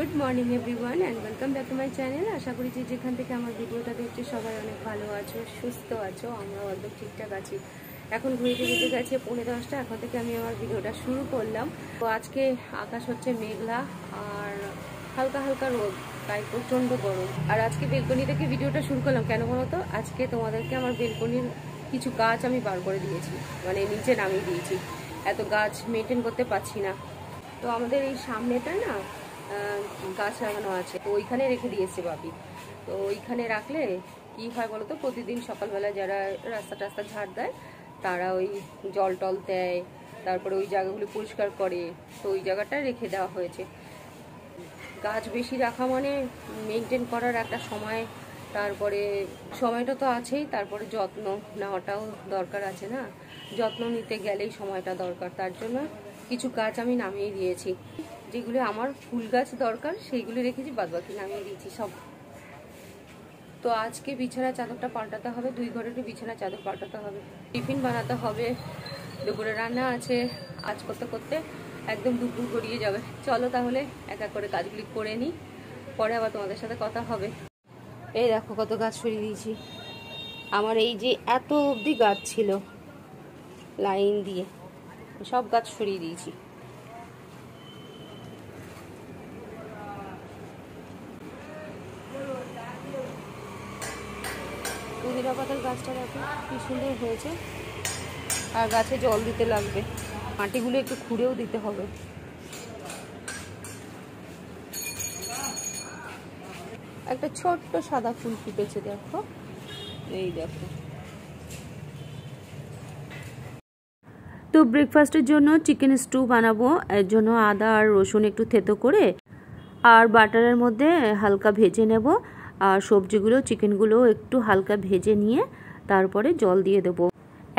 good morning everyone and welcome back to my channel আশা করি যে যেখান থেকে আমার ভিডিওটা দেখছে সবাই অনেক ভালো আছো সুস্থ আছো আমরাও একদম ঠিকঠাক আছি এখন ঘুরিতে যেতে গেছে পৌনে দশটা এখন থেকে আমি আমার ভিডিওটা শুরু করলাম তো আজকে আকাশ হচ্ছে মেঘলা আর হালকা হালকা রোদ তাই প্রচণ্ড গরম আর আজকে বেলকনি থেকে ভিডিওটা শুরু করলাম কেন বলো তো আজকে তোমাদেরকে আমার বেলকনির কিছু গাছ আমি বার করে দিয়েছি মানে নিচে নামিয়ে দিয়েছি এত গাছ মেনটেন করতে পারছি না তো আমাদের এই সামনেটা না গাছ লাগানো আছে তো ওইখানে রেখে দিয়েছে বাপি তো ওইখানে রাখলে কি হয় বলতো প্রতিদিন সকালবেলা যারা রাস্তা টাস্তা ঝাড় দেয় তারা ওই জল টল দেয় তারপরে ওই জায়গাগুলি পরিষ্কার করে তো ওই জায়গাটা রেখে দেওয়া হয়েছে গাছ বেশি রাখা মানে মেনটেন করার একটা সময় তারপরে সময়টা তো আছেই তারপরে যত্ন নেওয়াটাও দরকার আছে না যত্ন নিতে গেলেই সময়টা দরকার তার জন্য কিছু গাছ আমি নামিয়ে দিয়েছি যেগুলো আমার ফুল গাছ দরকার সেইগুলো রেখেছি বাদ বাকি নামিয়ে দিয়েছি সব তো আজকে বিছানা চাদরটা পাল্টাতে হবে দুই ঘরেরই বিছানা চাদর পাল্টাতে হবে টিফিন বানাতে হবে দুপুরে রান্না আছে আজ করতে করতে একদম দুপুর গড়িয়ে যাবে চলো তাহলে এক এক করে কাজগুলি করে নিই পরে আবার তোমাদের সাথে কথা হবে এই দেখো কত গাছ সরিয়ে দিয়েছি আমার এই যে এত অবধি গাছ ছিল লাইন দিয়ে সব গাছ সরিয়ে দিয়েছি পুদিনা পাতার গাছটা দেখো কি সুন্দর হয়েছে আর গাছে জল দিতে লাগবে মাটিগুলো একটু খুঁড়েও দিতে হবে একটা ছোট্ট সাদা ফুল ফুটেছে দেখো এই দেখো তো ব্রেকফাস্টের জন্য চিকেন স্টু বানাবো এর জন্য আদা আর রসুন একটু থেতো করে আর বাটারের মধ্যে হালকা ভেজে নেব আর সবজিগুলো চিকেনগুলো একটু হালকা ভেজে নিয়ে তারপরে জল দিয়ে দেবো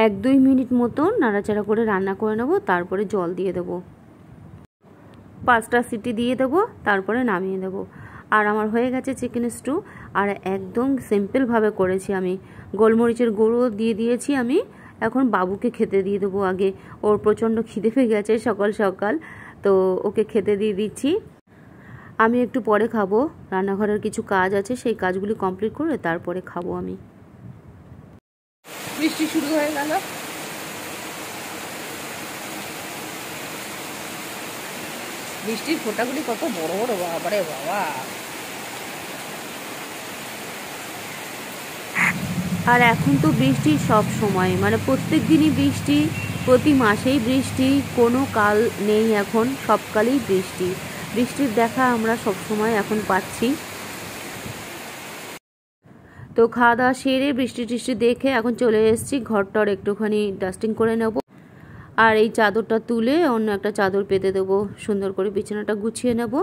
এক দুই মিনিট মতন নাড়াচাড়া করে রান্না করে নেব তারপরে জল দিয়ে দেবো পাঁচটা সিটি দিয়ে দেবো তারপরে নামিয়ে দেবো আর আমার হয়ে গেছে চিকেন স্টু আর একদম সিম্পলভাবে করেছি আমি গোলমরিচের গুঁড়ো দিয়ে দিয়েছি আমি এখন বাবুকে খেতে দিয়ে দেবো আগে ওর প্রচণ্ড খিদে পেয়ে গেছে সকাল সকাল তো ওকে খেতে দিয়ে দিচ্ছি আমি একটু পরে খাবো রান্নাঘরের কিছু কাজ আছে সেই কাজগুলি কমপ্লিট করে তারপরে খাবো আমি বৃষ্টি শুরু হয়ে গেল বৃষ্টির ফোটাগুলি কত বড় বড় বাবারে বাবা আর এখন তো বৃষ্টি সব সময় মানে প্রত্যেক দিনই বৃষ্টি প্রতি মাসেই বৃষ্টি কোনো কাল নেই এখন সবকালেই বৃষ্টি বৃষ্টির দেখা আমরা সব সময় এখন পাচ্ছি তো খাওয়া দাওয়া সেরে বৃষ্টি টিষ্টি দেখে এখন চলে এসেছি টর একটুখানি ডাস্টিং করে নেব আর এই চাদরটা তুলে অন্য একটা চাদর পেতে দেবো সুন্দর করে বিছানাটা গুছিয়ে নেব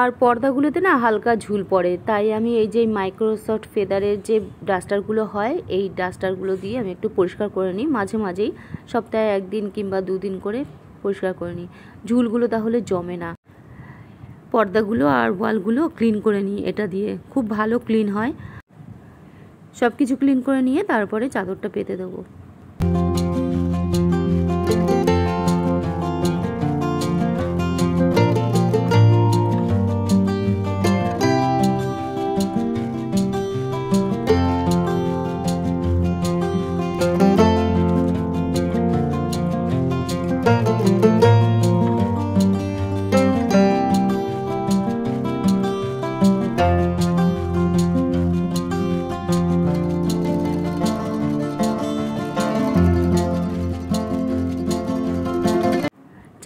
আর পর্দাগুলোতে না হালকা ঝুল পড়ে তাই আমি এই যে মাইক্রোসফট ফেদারের যে ডাস্টারগুলো হয় এই ডাস্টারগুলো দিয়ে আমি একটু পরিষ্কার করে নিই মাঝে মাঝেই সপ্তাহে একদিন কিংবা দুদিন করে পরিষ্কার করে নিই ঝুলগুলো তাহলে জমে না পর্দাগুলো আর ওয়ালগুলো ক্লিন করে নিই এটা দিয়ে খুব ভালো ক্লিন হয় সব কিছু ক্লিন করে নিয়ে তারপরে চাদরটা পেতে দেবো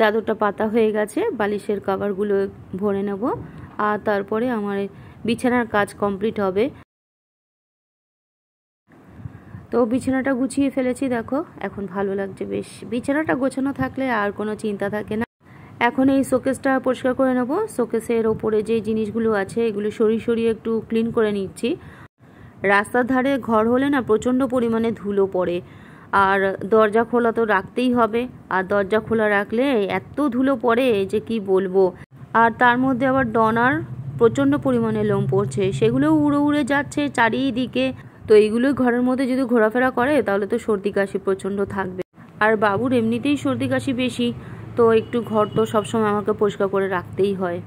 চাদরটা পাতা হয়ে গেছে বালিশের কাভারগুলো ভরে নেব আর তারপরে আমার বিছানার কাজ কমপ্লিট হবে তো বিছানাটা গুছিয়ে ফেলেছি দেখো এখন ভালো লাগছে বেশ বিছানাটা গোছানো থাকলে আর কোনো চিন্তা থাকে না এখন এই শোকেসটা পরিষ্কার করে নেব শোকেসের ওপরে যে জিনিসগুলো আছে এগুলো সরিয়ে সরিয়ে একটু ক্লিন করে নিচ্ছি রাস্তার ধারে ঘর হলে না প্রচণ্ড পরিমাণে ধুলো পড়ে আর দরজা খোলা তো রাখতেই হবে আর দরজা খোলা রাখলে এত ধুলো পড়ে যে কি বলবো আর তার মধ্যে আবার ডনার প্রচণ্ড পরিমাণে লোম পড়ছে সেগুলো উড়ে উড়ে যাচ্ছে চারিদিকে তো এইগুলো ঘরের মধ্যে যদি ঘোরাফেরা করে তাহলে তো সর্দি কাশি প্রচণ্ড থাকবে আর বাবুর এমনিতেই সর্দি কাশি বেশি তো একটু ঘর তো সবসময় আমাকে পরিষ্কার করে রাখতেই হয়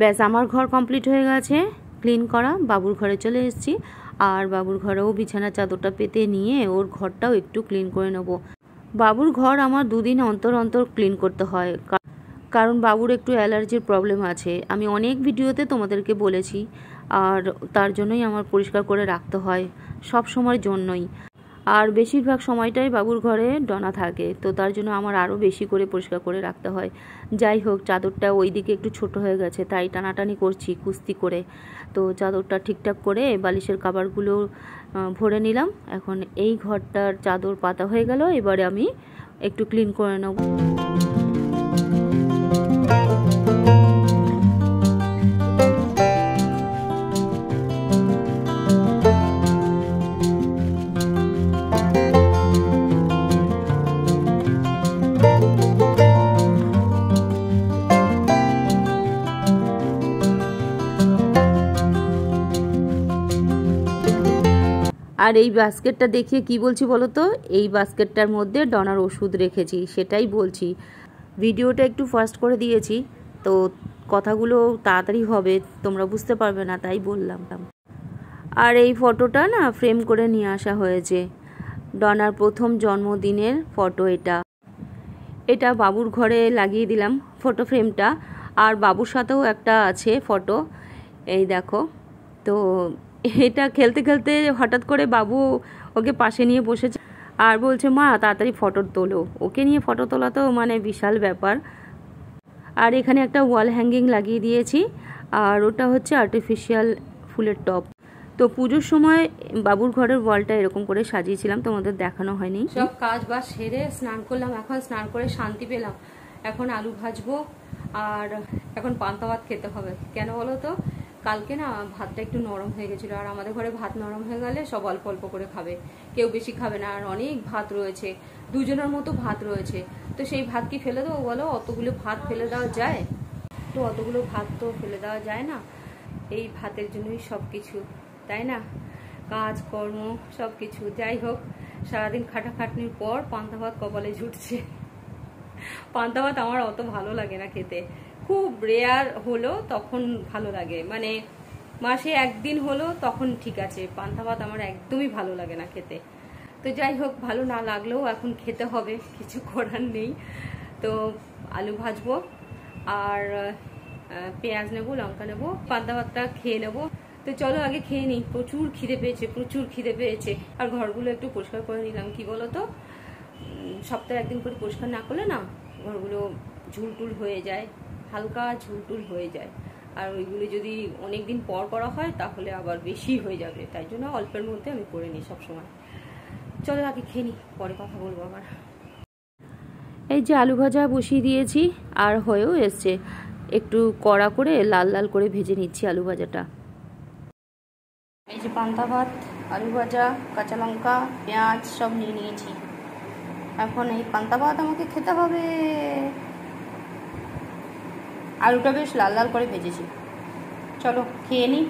ব্যাস আমার ঘর কমপ্লিট হয়ে গেছে ক্লিন করা বাবুর ঘরে চলে এসেছি আর বাবুর ঘরেও বিছানা চাদরটা পেতে নিয়ে ওর ঘরটাও একটু ক্লিন করে নেব বাবুর ঘর আমার দুদিন অন্তর অন্তর ক্লিন করতে হয় কারণ বাবুর একটু অ্যালার্জির প্রবলেম আছে আমি অনেক ভিডিওতে তোমাদেরকে বলেছি আর তার জন্যই আমার পরিষ্কার করে রাখতে হয় সব সময়ের জন্যই আর বেশিরভাগ সময়টাই বাবুর ঘরে ডনা থাকে তো তার জন্য আমার আরও বেশি করে পরিষ্কার করে রাখতে হয় যাই হোক চাদরটা ওই দিকে একটু ছোট হয়ে গেছে তাই টানাটানি করছি কুস্তি করে তো চাদরটা ঠিকঠাক করে বালিশের কাবারগুলো ভরে নিলাম এখন এই ঘরটার চাদর পাতা হয়ে গেল এবারে আমি একটু ক্লিন করে নেবো আর এই বাস্কেটটা দেখিয়ে কি বলছি বলো তো এই বাস্কেটটার মধ্যে ডনার ওষুধ রেখেছি সেটাই বলছি ভিডিওটা একটু ফাস্ট করে দিয়েছি তো কথাগুলো তাড়াতাড়ি হবে তোমরা বুঝতে পারবে না তাই বললাম আর এই ফটোটা না ফ্রেম করে নিয়ে আসা হয়েছে ডনার প্রথম জন্মদিনের ফটো এটা এটা বাবুর ঘরে লাগিয়ে দিলাম ফটো ফ্রেমটা আর বাবুর সাথেও একটা আছে ফটো এই দেখো তো এটা খেলতে খেলতে হঠাৎ করে বাবু ওকে পাশে নিয়ে বসেছে আর বলছে মা তাড়াতাড়ি ফটো তোলো ওকে নিয়ে ফটো তোলা তো মানে বিশাল ব্যাপার আর এখানে একটা ওয়াল হ্যাঙ্গিং লাগিয়ে দিয়েছি আর ওটা হচ্ছে আর্টিফিশিয়াল ফুলের টপ তো পুজোর সময় বাবুর ঘরের ওয়ালটা এরকম করে সাজিয়েছিলাম তোমাদের দেখানো হয়নি সব কাজ বাজ সেরে স্নান করলাম এখন স্নান করে শান্তি পেলাম এখন আলু ভাজবো আর এখন পান্তা ভাত খেতে হবে কেন বলো তো কালকে না ভাতটা একটু নরম হয়ে গেছিলো আর আমাদের ঘরে ভাত নরম হয়ে গেলে সব অল্প অল্প করে খাবে কেউ বেশি খাবে না আর অনেক ভাত রয়েছে দুজনের মতো ভাত রয়েছে তো সেই ভাত কি ফেলে দেবো বলো অতগুলো ভাত ফেলে দেওয়া যায় তো অতগুলো ভাত তো ফেলে দেওয়া যায় না এই ভাতের জন্যই সব কিছু তাই না কাজ কর্ম সব কিছু যাই হোক সারাদিন খাটাখাটনির পর পান্তা ভাত কপালে ঝুটছে পান্তা ভাত আমার অত ভালো লাগে না খেতে খুব রেয়ার হলো তখন ভালো লাগে মানে মাসে একদিন হলো তখন ঠিক আছে পান্তা ভাত আমার একদমই ভালো লাগে না খেতে তো যাই হোক ভালো না লাগলেও এখন খেতে হবে কিছু করার নেই তো আলু ভাজবো আর পেঁয়াজ নেবো লঙ্কা নেবো পান্তা ভাতটা খেয়ে নেবো তো চলো আগে খেয়ে নিই প্রচুর খিদে পেয়েছে প্রচুর খিদে পেয়েছে আর ঘরগুলো একটু পরিষ্কার করে নিলাম কি বলো তো সপ্তাহে একদিন করে পরিষ্কার না করলে না ঘরগুলো ঝুলটুল হয়ে যায় হালকা ঝুলটুল হয়ে যায় আর ওইগুলো যদি অনেক দিন পর করা হয় তাহলে আবার বেশি হয়ে যাবে তাই জন্য অল্পের মধ্যে আমি করে নিই সবসময় চলো আগে খেয়ে নিই পরে কথা বলবো আবার এই যে আলু ভাজা বসিয়ে দিয়েছি আর হয়েও এসছে একটু কড়া করে লাল লাল করে ভেজে নিচ্ছি আলু ভাজাটা এই যে পান্তা ভাত আলু ভাজা কাঁচা লঙ্কা পেঁয়াজ সব নিয়ে নিয়েছি এখন এই পান্তা ভাত আমাকে খেতে হবে আলুটা বেশ লাল লাল করে ভেজেছি চলো খেয়ে নিই